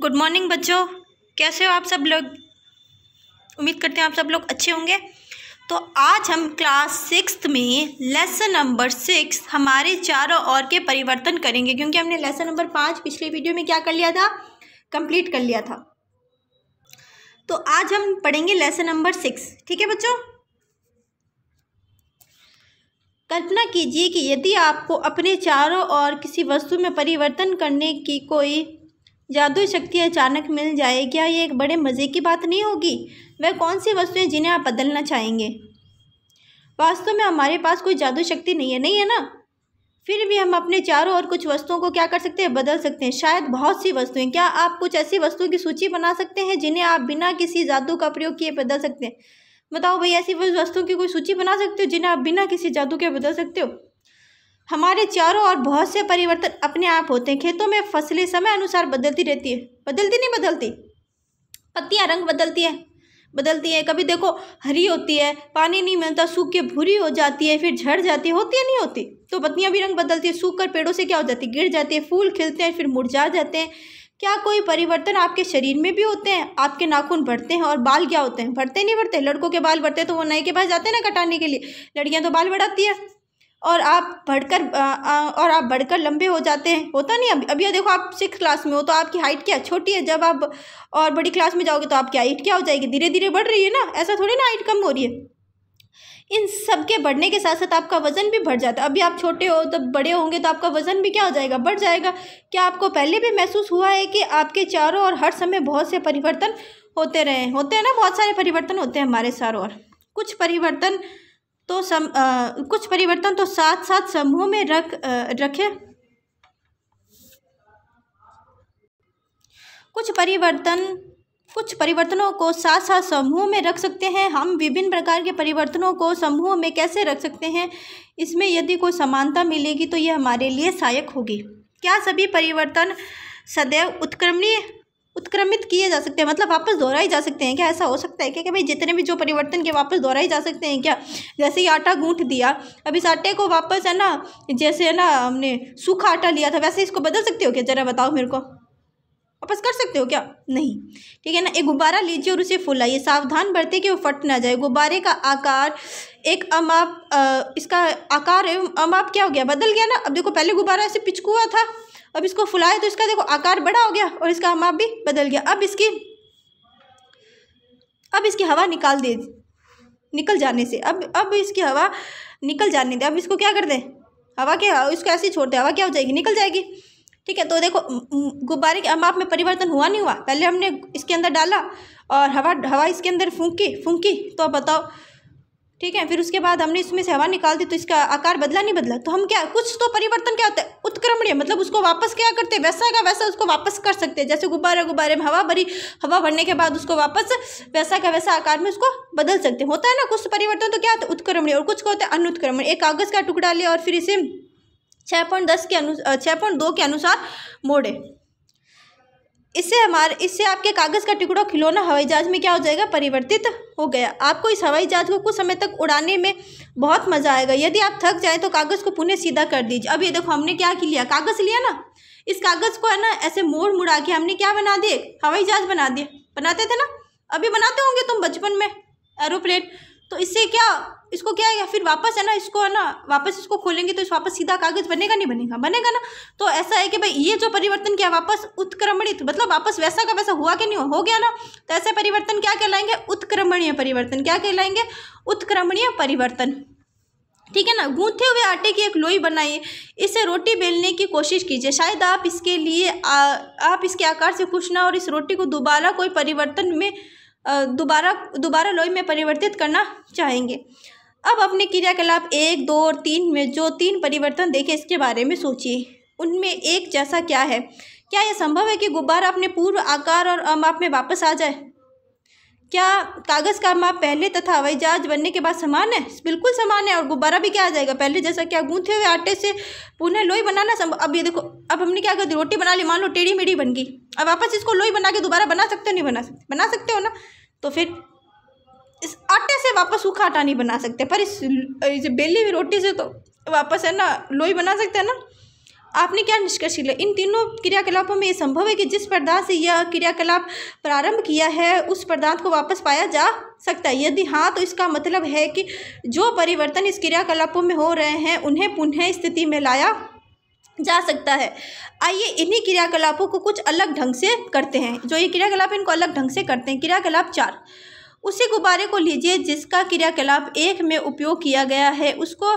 good morning बच्चों कैसे हो आप सब लोग उम्मीद करते हैं आप सब लोग अच्छे होंगे तो आज हम क्लास सिक्स में लेसन नंबर सिक्स हमारे चारों ओर के परिवर्तन करेंगे क्योंकि हमने लेसन नंबर पाँच पिछले वीडियो में क्या कर लिया था कंप्लीट कर लिया था तो आज हम पढ़ेंगे लेसन नंबर सिक्स ठीक है बच्चों कल्पना कीजिए कि यदि आपको अपने चारों ओर किसी वस्तु में परिवर्तन करने की कोई जादू शक्ति अचानक मिल जाए क्या ये एक बड़े मज़े की बात नहीं होगी वह कौन सी वस्तुएं जिन्हें आप बदलना चाहेंगे वास्तव में हमारे पास कोई जादू शक्ति नहीं है नहीं है ना फिर भी हम अपने चारों और कुछ वस्तुओं को क्या कर सकते हैं बदल सकते हैं शायद बहुत सी वस्तुएं क्या आप कुछ ऐसी वस्तुओं की सूची बना सकते हैं जिन्हें आप बिना किसी जादू का प्रयोग किए बदल सकते हैं बताओ भाई ऐसी वस्तुओं की कोई सूची बना सकते हो जिन्हें आप बिना किसी जादू के बदल सकते हो हमारे चारों ओर बहुत से परिवर्तन अपने आप होते हैं खेतों में फसलें समय अनुसार बदलती रहती है बदलती नहीं बदलती पत्तियाँ रंग बदलती है बदलती है कभी देखो हरी होती है पानी नहीं मिलता सूख के भूरी हो जाती है फिर झड़ जाती है होती है नहीं होती तो पत्तियाँ भी रंग बदलती है सूख कर पेड़ों से क्या हो जाती है गिर जाती है फूल खिलते हैं फिर मुरझा जाते हैं क्या कोई परिवर्तन आपके शरीर में भी होते हैं आपके नाखून बढ़ते हैं और बाल क्या होते हैं बढ़ते नहीं बढ़ते लड़कों के बाल बढ़ते तो वो नए के पास जाते हैं ना कटाने के लिए लड़कियाँ तो बाल बढ़ाती है और आप बढ़कर और आप बढ़कर लंबे हो जाते हैं होता नहीं अभी अभी देखो आप सिक्स क्लास में हो तो आपकी हाइट क्या छोटी है जब आप और बड़ी क्लास में जाओगे तो आपकी हाइट क्या हो जाएगी धीरे धीरे बढ़ रही है ना ऐसा थोड़ी ना हाइट कम हो रही है इन सब के बढ़ने के साथ साथ आपका वज़न भी बढ़ जाता है अभी आप छोटे हो तब बड़े होंगे तो आपका वज़न भी क्या हो जाएगा बढ़ जाएगा क्या आपको पहले भी महसूस हुआ है कि आपके चारों और हर समय बहुत से परिवर्तन होते रहे होते हैं ना बहुत सारे परिवर्तन होते हैं हमारे चारों और कुछ परिवर्तन तो सम आ, कुछ परिवर्तन तो साथ साथ समूह में रख रखे कुछ परिवर्तन कुछ परिवर्तनों को साथ साथ समूह में रख सकते हैं हम विभिन्न प्रकार के परिवर्तनों को समूह में कैसे रख सकते हैं इसमें यदि कोई समानता मिलेगी तो यह हमारे लिए सहायक होगी क्या सभी परिवर्तन सदैव उत्क्रमणीय उत्क्रमित किए जा सकते हैं मतलब वापस दोहराए जा सकते हैं क्या ऐसा हो सकता है क्या कि भाई जितने भी जो परिवर्तन के वापस दोहराए जा सकते हैं क्या जैसे ही आटा गूंथ दिया अब इस आटे को वापस है ना जैसे है ना हमने सूखा आटा लिया था वैसे इसको बदल सकते हो क्या ज़रा बताओ मेरे को वापस कर सकते हो क्या नहीं ठीक है ना एक गुब्बारा लीजिए और उसे फुलाइए सावधान बरते कि वो फट ना जाए गुब्बारे का आकार एक अमाप इसका आकार एवं अमाप क्या हो गया बदल गया ना अब देखो पहले गुब्बारा ऐसे पिचकुआ था अब इसको फुलाया तो इसका देखो आकार बड़ा हो गया और इसका माप भी बदल गया अब इसकी अब इसकी हवा निकाल दे निकल जाने से अब अब इसकी हवा निकल जाने दे अब इसको क्या कर दे हवा क्या इसको ऐसे ही छोड़ दे हवा क्या हो जाएगी निकल जाएगी ठीक है तो देखो गुब्बारे के माप में परिवर्तन हुआ नहीं हुआ पहले हमने इसके अंदर डाला और हवा हवा इसके अंदर फूंकी फूंकी तो बताओ ठीक है फिर उसके बाद हमने इसमें से हवा निकाल दी तो इसका आकार बदला नहीं बदला तो हम क्या कुछ तो परिवर्तन क्या होता है उत्क्रमणीय मतलब उसको वापस क्या करते हैं वैसा का वैसा उसको वापस कर सकते हैं जैसे गुब्बारा गुब्बारे में हवा भरी हवा भरने के बाद उसको वापस वैसा का वैसा आकार में उसको बदल सकते हैं होता है ना कुछ परिवर्तन तो क्या होता है उत्क्रमणीय और कुछ क्या होता है अनुत्क्रमण एक कागज़ का टुकड़ा लिया और फिर इसे छः पॉइंट दस के अनुसार छः पॉइंट दो के अनुसार मोड़े इससे हमारे इससे आपके कागज़ का टुकड़ा खिलौना हवाई जहाज़ में क्या हो जाएगा परिवर्तित हो गया आपको इस हवाई जहाज़ को कुछ समय तक उड़ाने में बहुत मज़ा आएगा यदि आप थक जाए तो कागज़ को पुनः सीधा कर दीजिए अब ये देखो हमने क्या लिया कागज़ लिया ना इस कागज़ को है ना ऐसे मोड़ मुड़ा के हमने क्या बना दिए हवाई जहाज़ बना दिए बनाते थे ना अभी बनाते होंगे तुम बचपन में एरोप्लेन तो इससे क्या इसको क्या है या फिर वापस है ना इसको है ना वापस इसको खोलेंगे तो इस वापस सीधा कागज बनेगा नहीं बनेगा बनेगा ना तो ऐसा है कि भाई ये जो परिवर्तन किया वापस उत्क्रमणित मतलब वापस वैसा का वैसा हुआ कि नहीं हो गया ना तो ऐसे परिवर्तन क्या कहलाएंगे उत्क्रमणीय परिवर्तन क्या कहलाएंगे उत्क्रमणीय परिवर्तन ठीक है ना गूंथे हुए आटे की एक लोई बनाइए इसे रोटी बेलने की कोशिश कीजिए शायद आप इसके लिए आ, आप इसके आकार से खुश ना और इस रोटी को दोबारा कोई परिवर्तन में दोबारा दोबारा लोई में परिवर्तित करना चाहेंगे अब अपने क्रियाकलाप एक दो और तीन में जो तीन परिवर्तन देखे इसके बारे में सोचिए उनमें एक जैसा क्या है क्या यह संभव है कि गुब्बारा अपने पूर्व आकार और अमाप में वापस आ जाए क्या कागज़ का माप पहले तथा हवाई जहाज बनने के बाद समान है बिल्कुल समान है और गुब्बारा भी क्या आ जाएगा पहले जैसा क्या गूंथे हुए आटे से पुनः लोई बनाना संभव अब ये देखो अब हमने क्या कर रोटी बना ली मान लो टेढ़ी मेढ़ी बन गई अब वापस इसको लोई बना के दोबारा बना सकते हो नहीं बना सकते बना सकते हो ना तो फिर इस आटे से वापस सूखा आटा नहीं बना सकते पर इस इस बेली हुई रोटी से तो वापस है ना लोई बना सकते हैं ना आपने क्या निष्कर्ष लिया इन तीनों क्रियाकलापों में ये संभव है कि जिस पदार्थ से यह क्रियाकलाप प्रारंभ किया है उस पदार्थ को वापस पाया जा सकता है यदि हाँ तो इसका मतलब है कि जो परिवर्तन इस क्रियाकलापों में हो रहे हैं उन्हें पुनः स्थिति में लाया जा सकता है आइए इन्हीं क्रियाकलापों को कुछ अलग ढंग से करते हैं जो ये क्रियाकलाप इनको अलग ढंग से करते हैं क्रियाकलाप चार उसी गुब्बारे को लीजिए जिसका क्रियाकलाप एक में उपयोग किया गया है उसको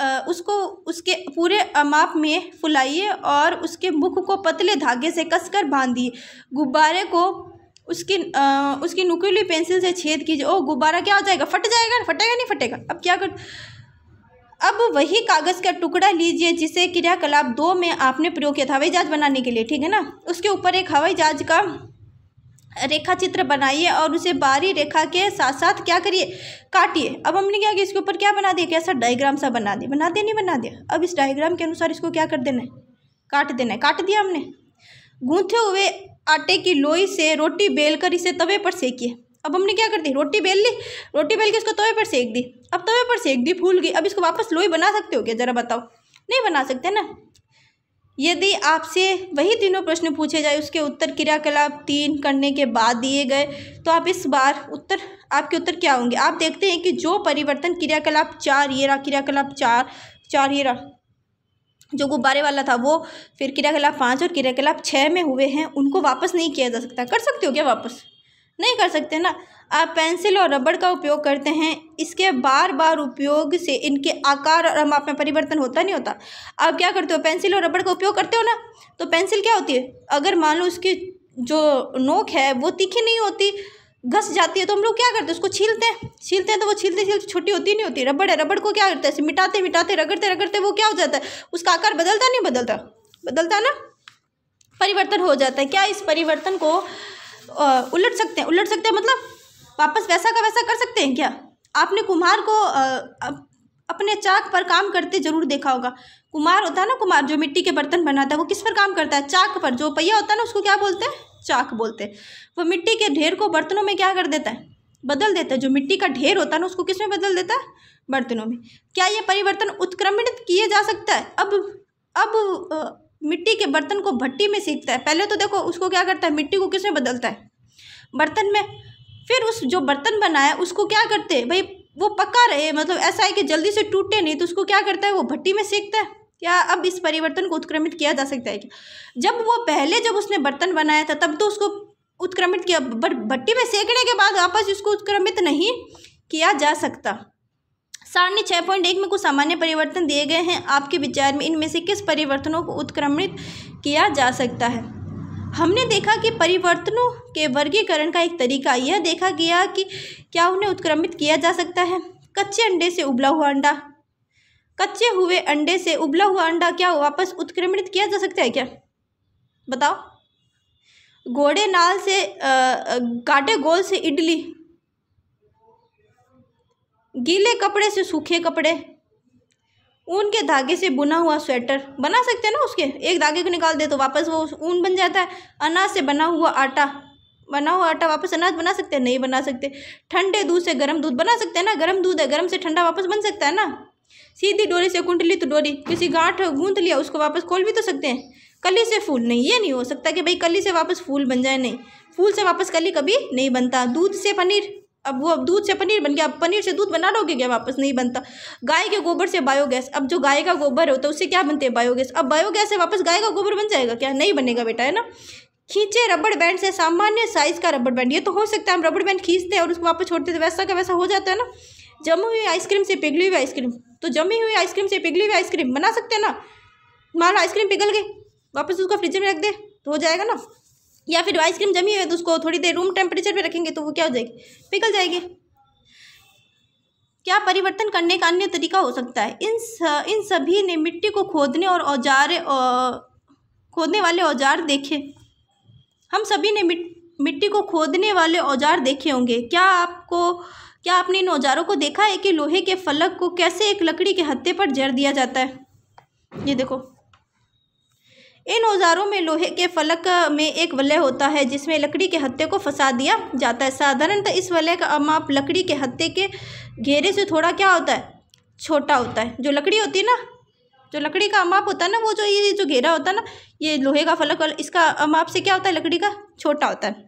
आ, उसको उसके पूरे माप में फुलाइए और उसके मुख को पतले धागे से कसकर बांधिए गुब्बारे को उसकी आ, उसकी नुकीली पेंसिल से छेद कीजिए ओ गुब्बारा क्या हो जाएगा फट जाएगा फटेगा नहीं फटेगा अब क्या कर अब वही कागज़ का टुकड़ा लीजिए जिसे क्रियाकलाप दो में आपने प्रयोग किया था हवाई जहाज बनाने के लिए ठीक है ना उसके ऊपर एक हवाई जहाज का रेखा चित्र बनाइए और उसे बारी रेखा के साथ साथ क्या करिए काटिए अब हमने क्या किया इसके ऊपर क्या बना दिया कैसा डायग्राम सा बना दिया बना दिया नहीं बना दिया अब इस डायग्राम के अनुसार इसको क्या कर देना है काट देना है काट दिया हमने गूंथे हुए आटे की लोई से रोटी बेल कर इसे तवे पर सेकिए अब हमने क्या कर दी रोटी बेल ली रोटी बेल के इसको तवे पर सेक दी अब तवे पर सेक दी फूल गई अब इसको वापस लोई बना सकते हो क्या ज़रा बताओ नहीं बना सकते ना यदि आपसे वही तीनों प्रश्न पूछे जाए उसके उत्तर क्रियाकलाप तीन करने के बाद दिए गए तो आप इस बार उत्तर आपके उत्तर क्या होंगे आप देखते हैं कि जो परिवर्तन क्रियाकलाप चार ये रहा क्रियाकलाप चार चार ये रहा जो गुब्बारे वाला था वो फिर क्रियाकलाप पाँच और क्रियाकलाप छः में हुए हैं उनको वापस नहीं किया जा सकता कर सकते हो क्या वापस नहीं कर सकते ना आप पेंसिल और रबड़ का उपयोग करते हैं इसके बार बार उपयोग से इनके आकार और माप में परिवर्तन होता नहीं होता आप क्या करते हो पेंसिल और रबड़ का उपयोग करते हो ना तो पेंसिल क्या होती है अगर मान लो उसकी जो नोक है वो तीखी नहीं होती घस जाती है तो हम लोग क्या करते हैं उसको छीलते हैं छीलते हैं तो वो छीलते छीलते छोटी होती नहीं होती रबड़ है रबड़ को क्या करते हैं मिटाते मिटाते रगड़ते रगड़ते वो क्या हो जाता है उसका आकार बदलता नहीं बदलता बदलता ना परिवर्तन हो जाता है क्या इस परिवर्तन को उलट सकते हैं उलट सकते हैं मतलब वापस वैसा का वैसा कर सकते हैं क्या आपने कुम्हार को अपने चाक पर काम करते जरूर देखा होगा कुम्हार होता है ना कुम्हार जो मिट्टी के बर्तन बनाता है वो किस पर काम करता है चाक पर जो पहिया होता है ना उसको क्या बोलते हैं चाक बोलते हैं वो मिट्टी के ढेर को बर्तनों में क्या कर देता है बदल देता है जो मिट्टी का ढेर होता है ना उसको किस में बदल देता है बर्तनों में क्या ये परिवर्तन उत्क्रमित किए जा सकता है अब अब मिट्टी के बर्तन को भट्टी में सीखता है पहले तो देखो उसको क्या करता है मिट्टी को किसमें बदलता है बर्तन में फिर उस जो बर्तन बनाया उसको क्या करते हैं भाई वो पक्का रहे मतलब ऐसा है कि जल्दी से टूटे नहीं तो उसको क्या करता है वो भट्टी में सेकता है क्या अब इस परिवर्तन को उत्क्रमित किया जा सकता है क्या जब वो पहले जब उसने बर्तन बनाया था तब तो उसको उत्क्रमित किया बट भट्टी में सेकने के बाद वापस इसको उत्क्रमित नहीं किया जा सकता सारणी छः पॉइंट एक में कुछ सामान्य परिवर्तन दिए गए हैं आपके विचार में इनमें से किस परिवर्तनों को उत्क्रमित किया जा सकता है हमने देखा कि परिवर्तनों के वर्गीकरण का एक तरीका यह देखा गया कि क्या उन्हें उत्क्रमित किया जा सकता है कच्चे अंडे से उबला हुआ अंडा कच्चे हुए अंडे से उबला हुआ अंडा क्या वापस उत्क्रमित किया जा सकता है क्या बताओ घोड़े नाल से काटे गोल से इडली गीले कपड़े से सूखे कपड़े ऊन के धागे से बुना हुआ स्वेटर बना सकते हैं ना उसके एक धागे को निकाल दे तो वापस वो ऊन बन जाता है अनाज से बना हुआ आटा बना हुआ आटा वापस अनाज बना सकते हैं नहीं बना सकते ठंडे दूध से गर्म दूध बना सकते हैं ना गर्म दूध है गर्म से ठंडा वापस बन सकता है ना सीधी डोरी से कुंडली तो डोरी किसी गांठ गूंथ लिया उसको वापस खोल भी तो सकते हैं कली से फूल नहीं ये नहीं हो सकता कि भाई कली से वापस फूल बन जाए नहीं फूल से वापस कली कभी नहीं बनता दूध से पनीर अब वो अब दूध से पनीर बन गया अब पनीर से दूध बना लोगे क्या वापस नहीं बनता गाय के गोबर से बायोगैस अब जो गाय का गोबर होता है उससे क्या बनते हैं बायोगैस अब बायोगैस से वापस गाय का गोबर बन जाएगा क्या नहीं बनेगा बेटा है ना खींचे रबड़ बैंड से सामान्य साइज का रबड़ बैंड ये तो हो सकता है हम रबड़ बैंड खींचते हैं और उसको वापस छोड़ते हैं तो वैसा का वैसा हो जाता है ना जमी हुई आइसक्रीम से पिघली हुई आइसक्रीम तो जमी हुई आइसक्रीम से पिघली हुई आइसक्रीम बना सकते हैं ना मान लो आइसक्रीम पिघल गई वापस उसको फ्रिज में रख दे तो हो जाएगा ना या फिर आइसक्रीम जमी हुई है तो उसको थोड़ी देर रूम टेम्परेचर पर रखेंगे तो वो क्या हो जाएगी पिघल जाएगी क्या परिवर्तन करने का अन्य तरीका हो सकता है इन स, इन सभी ने मिट्टी को खोदने और औजार खोदने वाले औजार देखे हम सभी ने मिट, मिट्टी को खोदने वाले औजार देखे होंगे क्या आपको क्या आपने इन औजारों को देखा है कि लोहे के फलक को कैसे एक लकड़ी के हत्थे पर जड़ दिया जाता है ये देखो इन औजारों में लोहे के फलक में एक वलय होता है जिसमें लकड़ी के हत्ते को फंसा दिया जाता है साधारणतः इस वलय का माप लकड़ी के हत्ते के घेरे से थोड़ा क्या होता है छोटा होता है जो लकड़ी होती है ना जो लकड़ी का अमाप होता है ना वो जो ये जो घेरा होता है ना ये लोहे का फलक वाला इसका अमाप से क्या होता है लकड़ी का छोटा होता है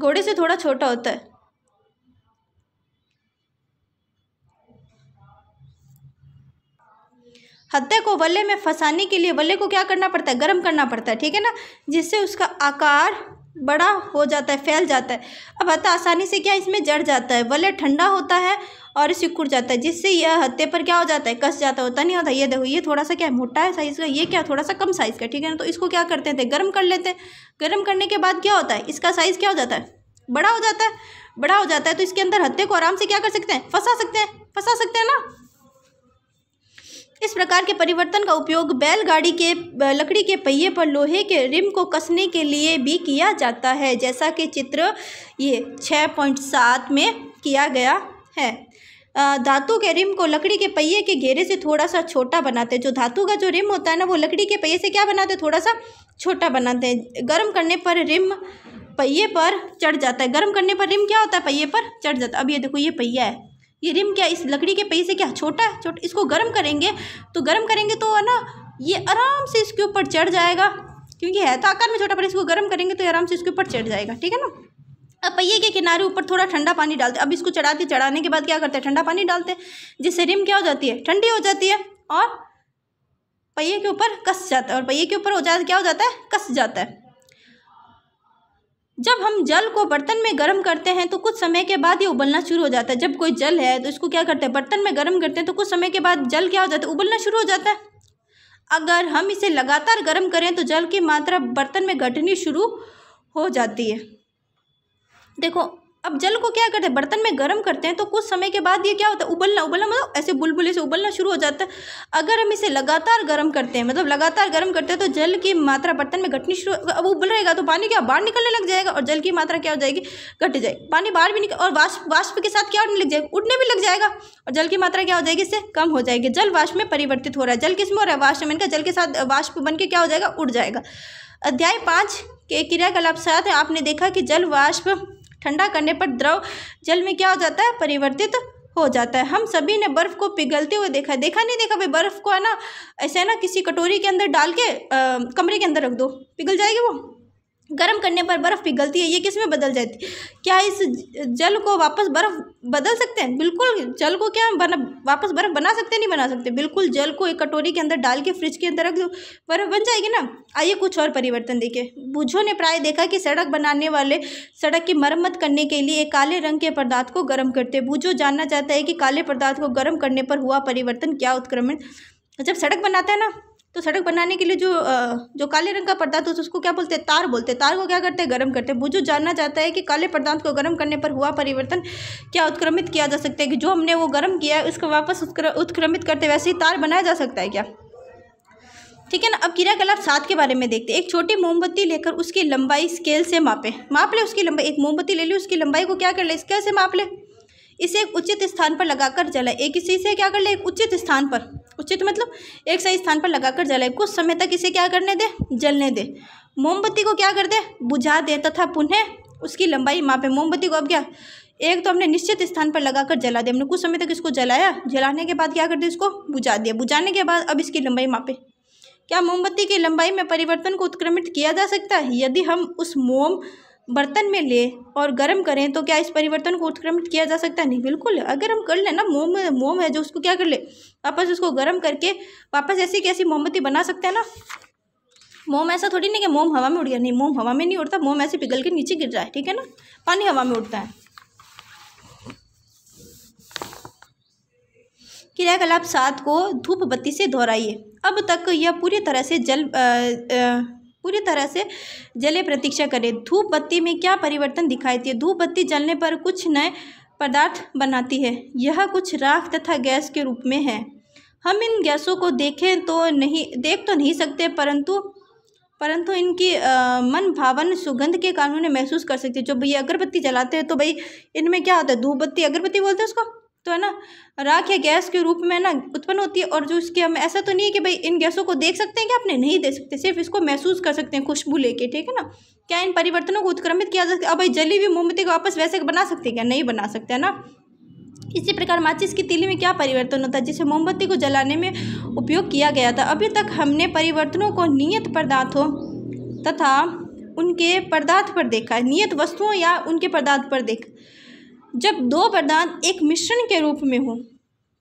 घोड़े से थोड़ा छोटा होता है हत्या को वल्ले में फंसाने के लिए वल्ले को क्या करना पड़ता है गर्म करना पड़ता है ठीक है ना जिससे उसका आकार बड़ा हो जाता है फैल जाता है अब हत्या आसानी से क्या इसमें जड़ जाता है वल्ले ठंडा होता है और सिकुड़ जाता है जिससे यह हत्ते पर क्या हो जाता है कस जाता होता नहीं होता ये देखो ये थोड़ा सा क्या है मोटा है साइज़ का ये क्या थोड़ा सा कम साइज़ का ठीक है ना तो इसको क्या करते थे गर्म कर लेते हैं गर्म करने के बाद क्या होता है इसका साइज़ क्या हो जाता है बड़ा हो जाता है बड़ा हो जाता है तो इसके अंदर हत्ते को आराम से क्या कर सकते हैं फंसा सकते हैं फंसा सकते हैं ना इस प्रकार के परिवर्तन का उपयोग बैलगाड़ी के लकड़ी के पहिए पर लोहे के रिम को कसने के लिए भी किया जाता है जैसा कि चित्र ये छः पॉइंट सात में किया गया है धातु के रिम को लकड़ी के पहिए के घेरे से थोड़ा सा छोटा बनाते हैं जो धातु का जो रिम होता है ना वो लकड़ी के पहिए से क्या बनाते हैं थोड़ा सा छोटा बनाते हैं गर्म करने पर रिम पहिए पर चढ़ जाता है गर्म करने पर रिम क्या होता है पहिए पर चढ़ जाता है अब ये देखो ये पहिया है ये रिम क्या इस लकड़ी के पैसे से क्या छोटा है छोटा इसको गर्म करेंगे तो गर्म करेंगे तो है ना ये आराम से इसके ऊपर चढ़ जाएगा क्योंकि है तो आकार में छोटा पर इसको गर्म करेंगे तो आराम से इसके ऊपर चढ़ जाएगा ठीक है ना अब पहिए के किनारे ऊपर थोड़ा ठंडा पानी डालते अब इसको चढ़ाते चढ़ाने के बाद क्या करते हैं ठंडा पानी डालते हैं जिससे रिम क्या हो जाती है ठंडी हो जाती है और पहिए के ऊपर कस जाता है और पहिए के ऊपर हो जाता क्या हो जाता है कस जाता है जब हम जल को बर्तन में गर्म करते हैं तो कुछ समय के बाद ये उबलना शुरू हो जाता है जब कोई जल है तो इसको क्या करते हैं बर्तन में गर्म करते हैं तो कुछ समय के बाद जल क्या हो जाता है उबलना शुरू हो जाता है अगर हम इसे लगातार गर्म करें तो जल की मात्रा बर्तन में घटनी शुरू हो जाती है देखो अब जल को क्या करते हैं बर्तन में गर्म करते हैं तो कुछ समय के बाद ये क्या होता है उबलना उबलना मतलब ऐसे बुलबुले से उबलना शुरू हो जाता है अगर हम इसे लगातार गर्म करते हैं मतलब लगातार गर्म करते हैं तो जल की मात्रा बर्तन में घटनी शुरू अब उबल रहेगा तो पानी क्या बाहर निकलने लग जाएगा और जल की मात्रा क्या हो जाएगी घट जाएगी पानी बाहर भी निकल और वाष्प वाष्प के साथ क्या उड़ने लग जाएगा उड़ने भी लग जाएगा और जल की मात्रा क्या हो जाएगी इससे कम हो जाएगी जल वाष्प में परिवर्तित हो रहा है जल किसमें हो रहा है वाष्प में इनका जल के साथ वाष्प बन के क्या हो जाएगा उड़ जाएगा अध्याय पाँच के क्रियाकलाप साथ आपने देखा कि जल वाष्प ठंडा करने पर द्रव जल में क्या हो जाता है परिवर्तित हो जाता है हम सभी ने बर्फ़ को पिघलते हुए देखा है देखा नहीं देखा भाई बर्फ़ को है ना ऐसे है ना किसी कटोरी के अंदर डाल के आ, कमरे के अंदर रख दो पिघल जाएगी वो गर्म करने पर बर्फ़ पिघलती है ये किस में बदल जाती है क्या इस जल को वापस बर्फ़ बदल सकते हैं बिल्कुल जल को क्या बना वापस बर्फ़ बना सकते नहीं बना सकते बिल्कुल जल को एक कटोरी के अंदर डाल के फ्रिज के अंदर रख दो बर्फ़ बन जाएगी ना आइए कुछ और परिवर्तन देखिए बुझो ने प्राय देखा कि सड़क बनाने वाले सड़क की मरम्मत करने के लिए काले रंग के पदार्थ को गर्म करते बूझो जानना चाहता है कि काले पदार्थ को गर्म करने पर हुआ परिवर्तन क्या उत्क्रमण जब सड़क बनाता है ना तो सड़क बनाने के लिए जो जो काले रंग का पदार्थ होता है उसको क्या बोलते हैं तार बोलते हैं तार को क्या करते हैं गर्म करते हैं बुझो जानना चाहता है कि काले पदार्थ को गर्म करने पर हुआ परिवर्तन क्या उत्क्रमित किया जा सकता है कि जो हमने वो गर्म किया है उसको वापस उत्क्रमित करते वैसे ही तार बनाया जा सकता है क्या ठीक है ना अब क्रियाकलाप सात के बारे में देखते हैं एक छोटी मोमबत्ती लेकर उसकी लंबाई स्केल से मापें माप ले उसकी लंबाई एक मोमबत्ती ले ली उसकी लंबाई को क्या कर ले स्केल से माप ले इसे एक उचित स्थान पर लगाकर जलाए एक इसी से क्या कर ले एक उचित स्थान पर उचित मतलब एक सही स्थान पर लगाकर जलाए कुछ समय तक इसे क्या करने दे जलने दे मोमबत्ती को क्या कर दे बुझा दे तथा पुनः उसकी लंबाई मापे मोमबत्ती को अब क्या एक तो हमने निश्चित स्थान पर लगाकर जला दिया हमने कुछ समय तक इसको जलाया जलाने के बाद क्या कर दिया इसको बुझा दिया बुझाने के बाद अब इसकी लंबाई मापे क्या मोमबत्ती की लंबाई में परिवर्तन को उत्क्रमित किया जा सकता है यदि हम उस मोम बर्तन में ले और गर्म करें तो क्या इस परिवर्तन को उत्क्रमित किया जा सकता है नहीं बिल्कुल अगर हम कर लें ना मोम मोम है जो उसको क्या कर ले वापस उसको गर्म करके वापस ऐसी कैसी मोमबत्ती बना सकते हैं ना मोम ऐसा थोड़ी नहीं कि मोम हवा में उड़ गया नहीं मोम हवा में नहीं उड़ता मोम ऐसे पिघल के नीचे गिर जाए ठीक है ना पानी हवा में उड़ता है क्रियाकलाप सात को धूप बत्ती से दोहराइए अब तक यह पूरी तरह से जल आ, आ, पूरी तरह से जले प्रतीक्षा करें धूप बत्ती में क्या परिवर्तन दिखाई दिए धूप बत्ती जलने पर कुछ नए पदार्थ बनाती है यह कुछ राख तथा गैस के रूप में है हम इन गैसों को देखें तो नहीं देख तो नहीं सकते परंतु परंतु इनकी आ, मन भावन सुगंध के कारण उन्हें महसूस कर सकते जो भैया अगरबत्ती जलाते हैं तो भाई इनमें क्या होता है धूप बत्ती अगरबत्ती बोलते हैं उसको तो है ना राख या गैस के रूप में ना उत्पन्न होती है और जो इसके हम ऐसा तो नहीं है कि भाई इन गैसों को देख सकते हैं कि आपने नहीं देख सकते सिर्फ इसको महसूस कर सकते हैं खुशबू लेके ठीक है ना क्या इन परिवर्तनों को उत्क्रमित किया जा सकता है अब भाई जली हुई मोमबत्ती को वापस वैसे बना सकते हैं क्या नहीं बना सकते है ना इसी प्रकार माचिस की तीली में क्या परिवर्तन होता है जिसे मोमबत्ती को जलाने में उपयोग किया गया था अभी तक हमने परिवर्तनों को नियत पदार्थों तथा उनके पदार्थ पर देखा है नियत वस्तुओं या उनके पदार्थ पर देखा जब दो वरदान एक मिश्रण के रूप में हों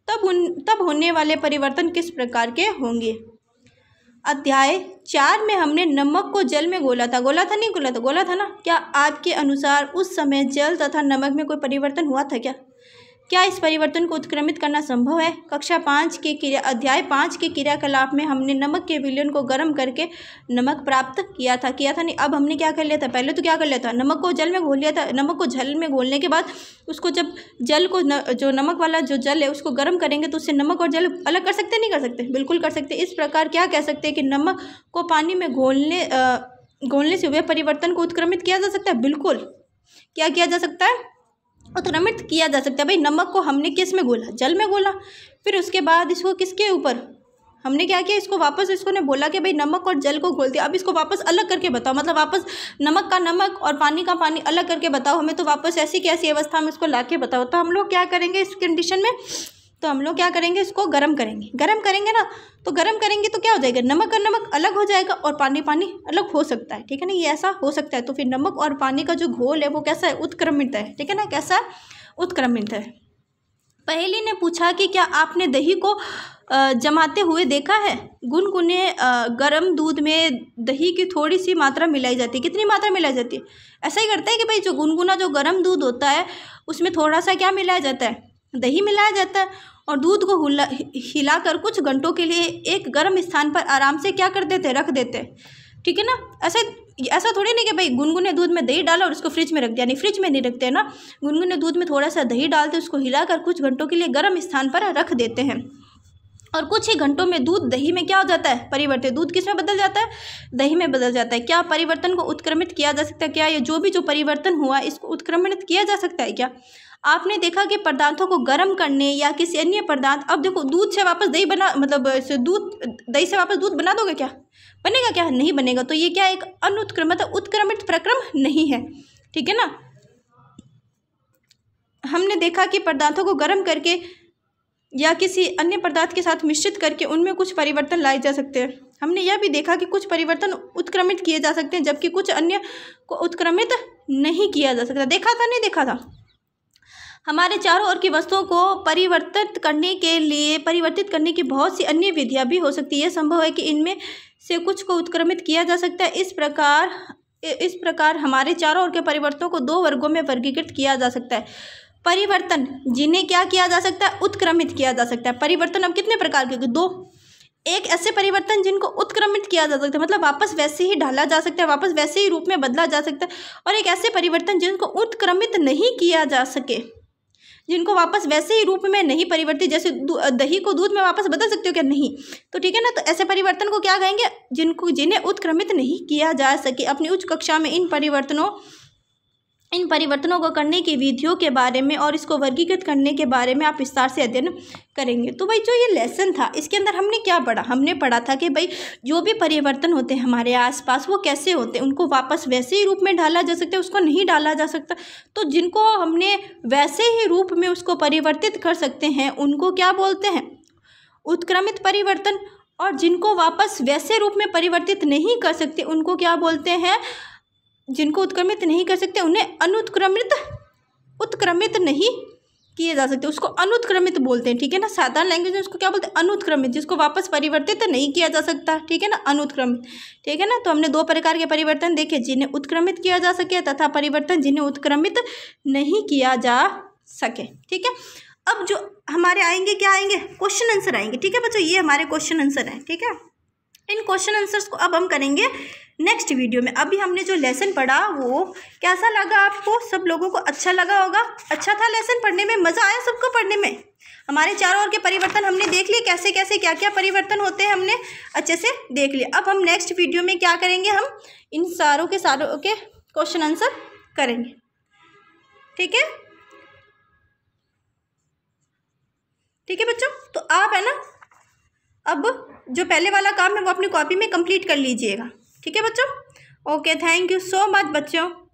तब उन तब होने वाले परिवर्तन किस प्रकार के होंगे अध्याय चार में हमने नमक को जल में गोला था गोला था नहीं गोला था गोला था ना क्या आपके अनुसार उस समय जल तथा नमक में कोई परिवर्तन हुआ था क्या क्या इस परिवर्तन को उत्क्रमित करना संभव है कक्षा पाँच के क्रिया अध्याय पाँच के क्रियाकलाप में हमने नमक के विलयन को गर्म करके नमक प्राप्त किया था किया था नहीं अब हमने क्या कर लिया था पहले तो क्या कर लिया था नमक को जल में घोल लिया था नमक को जल में घोलने के बाद उसको जब जल को न, जो नमक वाला जो जल है उसको गर्म करेंगे तो उससे नमक और जल अलग कर सकते नहीं कर सकते बिल्कुल कर सकते इस प्रकार क्या कह सकते हैं कि नमक को पानी में घोलने घोलने से हुए परिवर्तन को उत्क्रमित किया जा सकता है बिल्कुल क्या किया जा सकता है उत्क्रमित तो किया जा सकता है भाई नमक को हमने किस में घोला जल में घोला फिर उसके बाद इसको किसके ऊपर हमने क्या किया इसको वापस इसको ने बोला कि भाई नमक और जल को घोल दिया अब इसको वापस अलग करके बताओ मतलब वापस नमक का नमक और पानी का पानी अलग करके बताओ हमें तो वापस ऐसी कैसी अवस्था में इसको ला के बताओ तो हम लोग क्या करेंगे इस कंडीशन में तो हम लोग क्या करेंगे इसको गर्म करेंगे गर्म करेंगे ना तो गर्म करेंगे तो क्या हो जाएगा नमक और नमक अलग हो जाएगा और पानी पानी अलग हो सकता है ठीक है ना ये ऐसा हो सकता है तो फिर नमक और पानी का जो घोल है वो कैसा है उत्क्रमित है ठीक है ना कैसा उत्क्रमित है पहली ने पूछा कि क्या आपने दही को जमाते हुए देखा है गुनगुने गर्म दूध में दही की थोड़ी सी मात्रा मिलाई जाती है कितनी मात्रा मिलाई जाती है ऐसा ही करता है कि भाई जो गुनगुना जो गर्म दूध होता है उसमें थोड़ा सा क्या मिलाया जाता है दही मिलाया जाता है और दूध को हिलाकर कुछ घंटों के लिए एक गर्म स्थान पर आराम से क्या कर देते रख देते ठीक है ना ऐसे ऐसा थोड़ी नहीं कि भाई गुनगुने दूध में दही डाला और उसको फ्रिज में रख दिया नहीं फ्रिज में नहीं रखते हैं ना गुनगुने दूध में थोड़ा सा दही डालते उसको हिलाकर कुछ घंटों के लिए गर्म स्थान पर रख देते हैं और कुछ ही घंटों में दूध दही में क्या हो जाता है परिवर्तित दूध किस में बदल जाता है दही में बदल जाता है क्या परिवर्तन को उत्क्रमित किया जा सकता है क्या या जो भी जो परिवर्तन हुआ इसको उत्क्रमित किया जा सकता है क्या आपने देखा कि पदार्थों को गर्म करने या किसी अन्य पदार्थ अब देखो दूध से वापस दही बना मतलब दूध दही से वापस दूध बना दोगे क्या बनेगा क्या नहीं बनेगा तो ये क्या एक अनुत्क्रमित उत्क्रमित प्रक्रम नहीं है ठीक है ना हमने देखा कि पदार्थों को गर्म करके या किसी अन्य पदार्थ के साथ मिश्रित करके उनमें कुछ परिवर्तन लाए जा सकते हैं हमने यह भी देखा कि कुछ परिवर्तन उत्क्रमित किए जा सकते हैं जबकि कुछ अन्य को उत्क्रमित नहीं किया जा सकता देखा था नहीं देखा था हमारे चारों ओर की वस्तुओं को परिवर्तित करने के लिए परिवर्तित करने की बहुत सी अन्य विधियाँ भी हो सकती है संभव है कि इनमें से कुछ को उत्क्रमित किया जा सकता है इस प्रकार इस प्रकार हमारे चारों ओर के परिवर्तनों को दो वर्गों में वर्गीकृत किया जा सकता है परिवर्तन जिन्हें क्या किया जा सकता है उत्क्रमित किया जा सकता है परिवर्तन अब कितने प्रकार के दो एक ऐसे परिवर्तन जिनको उत्क्रमित किया जा सकता है मतलब वापस वैसे ही ढाला जा सकता है वापस वैसे ही रूप में बदला जा सकता है और एक ऐसे परिवर्तन जिनको उत्क्रमित नहीं किया जा सके जिनको वापस वैसे ही रूप में नहीं परिवर्तित जैसे दही को दूध में वापस बदल सकते हो क्या नहीं तो ठीक है ना तो ऐसे परिवर्तन को क्या कहेंगे जिनको जिन्हें उत्क्रमित नहीं किया जा सके अपनी उच्च कक्षा में इन परिवर्तनों इन परिवर्तनों को करने की विधियों के बारे में और इसको वर्गीकृत करने के बारे में आप विस्तार से अध्ययन करेंगे तो भाई जो ये लेसन था इसके अंदर हमने क्या पढ़ा हमने पढ़ा था कि भाई जो भी परिवर्तन होते हैं हमारे आसपास वो कैसे होते हैं उनको वापस वैसे ही रूप में डाला जा सकता है उसको नहीं डाला जा सकता तो जिनको हमने वैसे ही रूप में उसको परिवर्तित कर सकते हैं उनको क्या बोलते हैं उत्क्रमित परिवर्तन और जिनको वापस वैसे रूप में परिवर्तित नहीं कर सकते उनको क्या बोलते हैं जिनको उत्क्रमित नहीं कर सकते उन्हें अनुत्क्रमित उत्क्रमित नहीं किए जा सकते उसको अनुत्क्रमित बोलते हैं ठीक है ना साधारण लैंग्वेज में उसको क्या बोलते हैं अनुत्क्रमित जिसको वापस परिवर्तित नहीं किया जा सकता ठीक है ना अनुत्क्रमित ठीक है ना तो हमने दो प्रकार के परिवर्तन देखे जिन्हें उत्क्रमित किया जा सके तथा परिवर्तन जिन्हें उत्क्रमित नहीं किया जा सके ठीक है अब जो हमारे आएंगे क्या आएंगे क्वेश्चन आंसर आएंगे ठीक है बच्चों ये हमारे क्वेश्चन आंसर हैं ठीक है इन क्वेश्चन आंसर्स को अब हम करेंगे नेक्स्ट वीडियो में अभी हमने जो लेसन पढ़ा वो कैसा लगा आपको सब लोगों को अच्छा लगा होगा अच्छा था लेसन पढ़ने में मज़ा आया सबको पढ़ने में हमारे चारों ओर के परिवर्तन हमने देख लिए कैसे कैसे क्या क्या परिवर्तन होते हैं हमने अच्छे से देख लिए अब हम नेक्स्ट वीडियो में क्या करेंगे हम इन सारों के सारों के क्वेश्चन आंसर करेंगे ठीक है ठीक है बच्चों तो आप है ना अब जो पहले वाला काम है वो अपनी कॉपी में कंप्लीट कर लीजिएगा ठीक है बच्चों okay thank you so much बच्चों